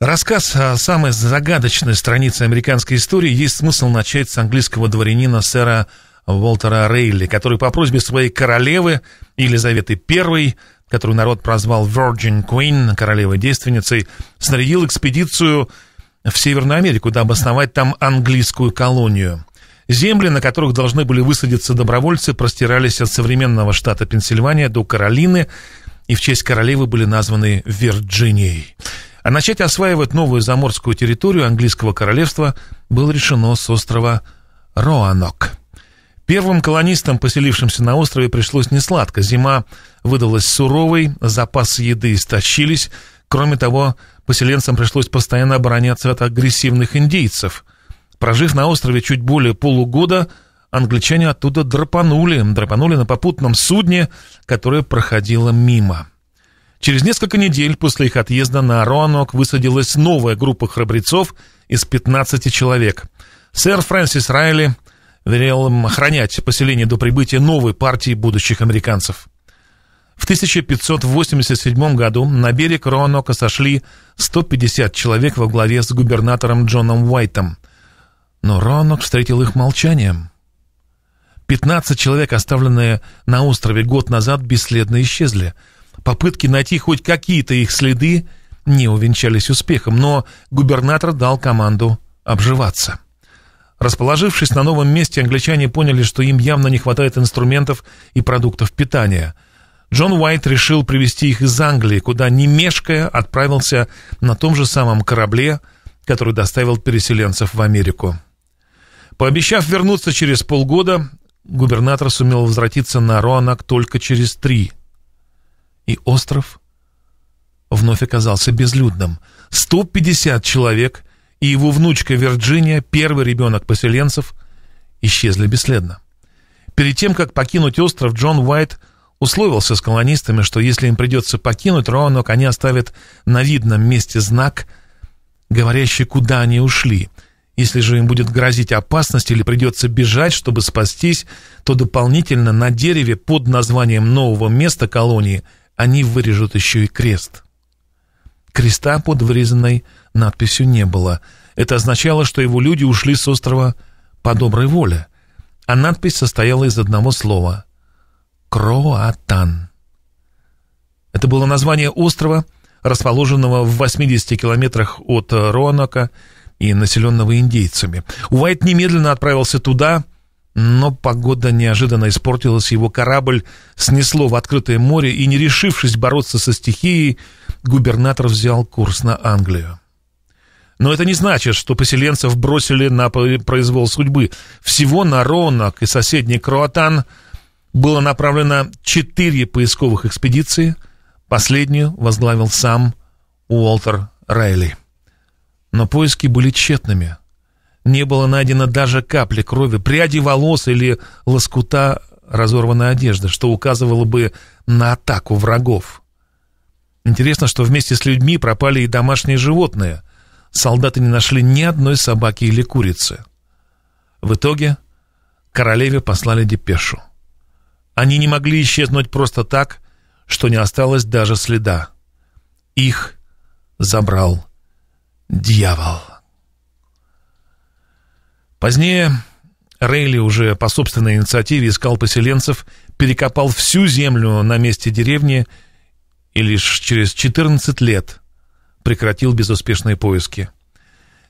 Рассказ о самой загадочной странице американской истории есть смысл начать с английского дворянина сэра Уолтера Рейли, который по просьбе своей королевы Елизаветы I, которую народ прозвал Virgin Queen, королевой-действенницей, снарядил экспедицию в Северную Америку, дабы основать там английскую колонию. Земли, на которых должны были высадиться добровольцы, простирались от современного штата Пенсильвания до Каролины, и в честь королевы были названы Вирджинией. А начать осваивать новую заморскую территорию английского королевства было решено с острова Роанок. Первым колонистам, поселившимся на острове, пришлось несладко. Зима выдалась суровой, запасы еды истощились. Кроме того, поселенцам пришлось постоянно обороняться от агрессивных индейцев. Прожив на острове чуть более полугода, англичане оттуда драпанули, драпанули на попутном судне, которое проходило мимо. Через несколько недель после их отъезда на Роанок высадилась новая группа храбрецов из 15 человек. Сэр Фрэнсис Райли велел им охранять поселение до прибытия новой партии будущих американцев. В 1587 году на берег Роанока сошли 150 человек во главе с губернатором Джоном Уайтом. Но Роанок встретил их молчанием. 15 человек, оставленные на острове год назад, бесследно исчезли – Попытки найти хоть какие-то их следы не увенчались успехом, но губернатор дал команду обживаться. Расположившись на новом месте, англичане поняли, что им явно не хватает инструментов и продуктов питания. Джон Уайт решил привезти их из Англии, куда, не мешкая, отправился на том же самом корабле, который доставил переселенцев в Америку. Пообещав вернуться через полгода, губернатор сумел возвратиться на Роанак только через три и остров вновь оказался безлюдным. 150 человек и его внучка Вирджиния, первый ребенок поселенцев, исчезли бесследно. Перед тем, как покинуть остров, Джон Уайт условился с колонистами, что если им придется покинуть Роанок, они оставят на видном месте знак, говорящий, куда они ушли. Если же им будет грозить опасность или придется бежать, чтобы спастись, то дополнительно на дереве под названием нового места колонии – они вырежут еще и крест. Креста под вырезанной надписью не было. Это означало, что его люди ушли с острова по доброй воле. А надпись состояла из одного слова — «Кроатан». Это было название острова, расположенного в 80 километрах от Ронока и населенного индейцами. Уайт немедленно отправился туда — но погода неожиданно испортилась, его корабль снесло в открытое море, и, не решившись бороться со стихией, губернатор взял курс на Англию. Но это не значит, что поселенцев бросили на произвол судьбы. Всего на Роанок и соседний Круатан было направлено четыре поисковых экспедиции. Последнюю возглавил сам Уолтер Райли. Но поиски были тщетными. Не было найдено даже капли крови, пряди волос или лоскута разорванной одежды, что указывало бы на атаку врагов. Интересно, что вместе с людьми пропали и домашние животные. Солдаты не нашли ни одной собаки или курицы. В итоге королеве послали депешу. Они не могли исчезнуть просто так, что не осталось даже следа. Их забрал дьявол. Позднее Рейли уже по собственной инициативе искал поселенцев, перекопал всю землю на месте деревни и лишь через 14 лет прекратил безуспешные поиски.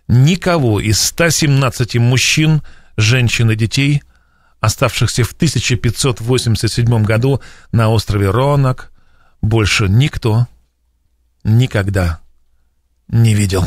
Никого из 117 мужчин, женщин и детей, оставшихся в 1587 году на острове Ронок, больше никто никогда не видел.